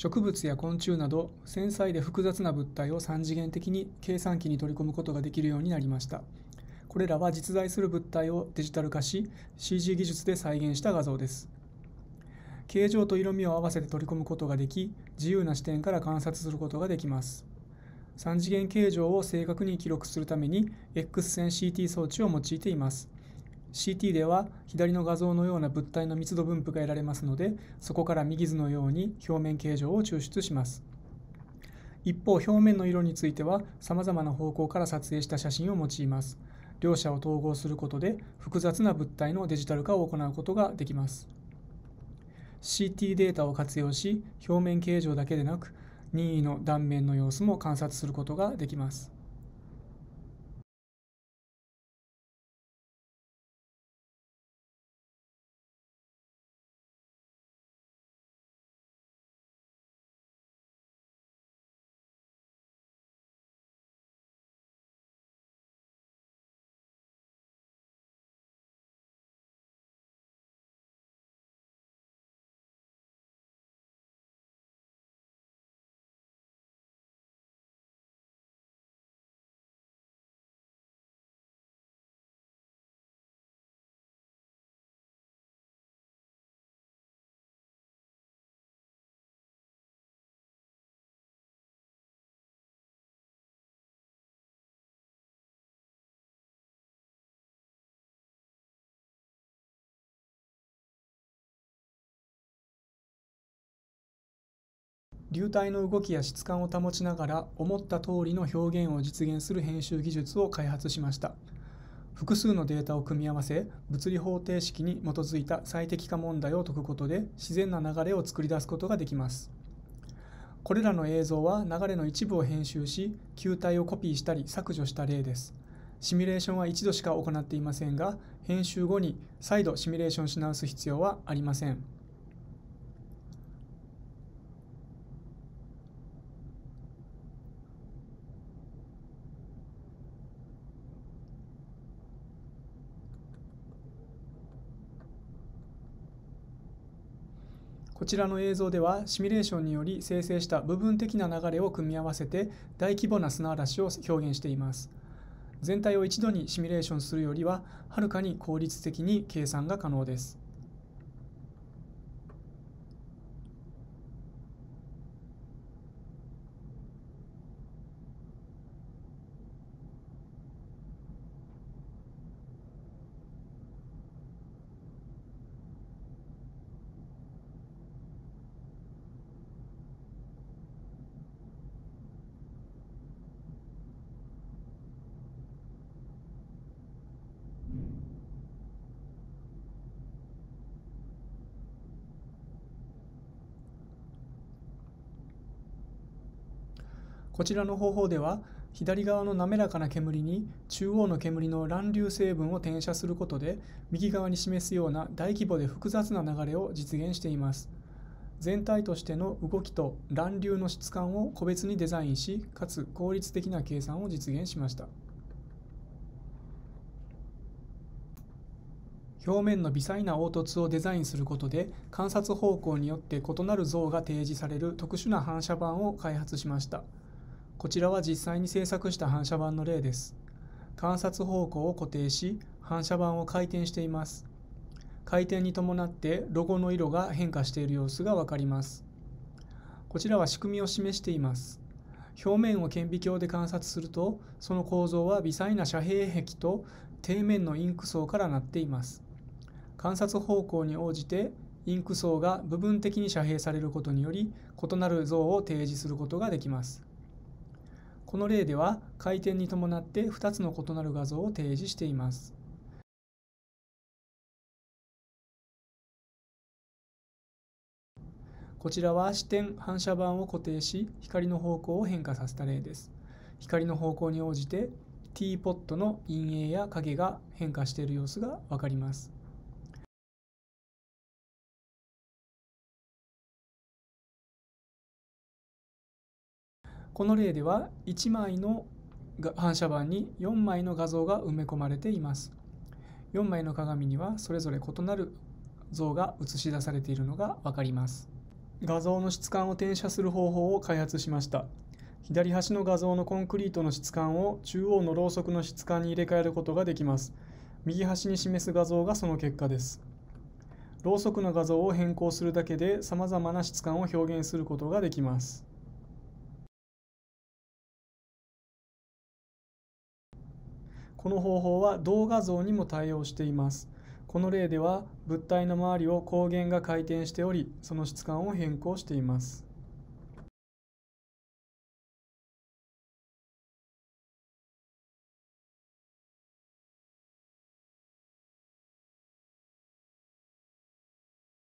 植物や昆虫など繊細で複雑な物体を3次元的に計算機に取り込むことができるようになりましたこれらは実在する物体をデジタル化し CG 技術で再現した画像です形状と色味を合わせて取り込むことができ自由な視点から観察することができます3次元形状を正確に記録するために X 線 CT 装置を用いています CT では左の画像のような物体の密度分布が得られますのでそこから右図のように表面形状を抽出します一方表面の色についてはさまざまな方向から撮影した写真を用います両者を統合することで複雑な物体のデジタル化を行うことができます CT データを活用し表面形状だけでなく任意の断面の様子も観察することができます流体の動きや質感を保ちながら思った通りの表現を実現する編集技術を開発しました複数のデータを組み合わせ物理方程式に基づいた最適化問題を解くことで自然な流れを作り出すことができますこれらの映像は流れの一部を編集し球体をコピーしたり削除した例ですシミュレーションは一度しか行っていませんが編集後に再度シミュレーションし直す必要はありませんこちらの映像ではシミュレーションにより生成した部分的な流れを組み合わせて大規模な砂嵐を表現しています。全体を一度にシミュレーションするよりははるかに効率的に計算が可能です。こちらの方法では左側の滑らかな煙に中央の煙の乱流成分を転写することで右側に示すような大規模で複雑な流れを実現しています全体としての動きと乱流の質感を個別にデザインしかつ効率的な計算を実現しました表面の微細な凹凸をデザインすることで観察方向によって異なる像が提示される特殊な反射板を開発しました。こちらは実際に制作した反射板の例です。観察方向を固定し、反射板を回転しています。回転に伴ってロゴの色が変化している様子がわかります。こちらは仕組みを示しています。表面を顕微鏡で観察すると、その構造は微細な遮蔽壁と底面のインク層からなっています。観察方向に応じてインク層が部分的に遮蔽されることにより異なる像を提示することができます。この例では回転に伴って2つの異なる画像を提示しています。こちらは視点反射板を固定し光の方向を変化させた例です。光の方向に応じてティーポットの陰影や影が変化している様子がわかります。この例では1枚の反射板に4枚の画像が埋め込まれています4枚の鏡にはそれぞれ異なる像が映し出されているのがわかります画像の質感を転写する方法を開発しました左端の画像のコンクリートの質感を中央のろうそくの質感に入れ替えることができます右端に示す画像がその結果ですろうそくの画像を変更するだけで様々な質感を表現することができますこの方法は動画像にも対応しています。この例では物体の周りを光源が回転しており、その質感を変更しています。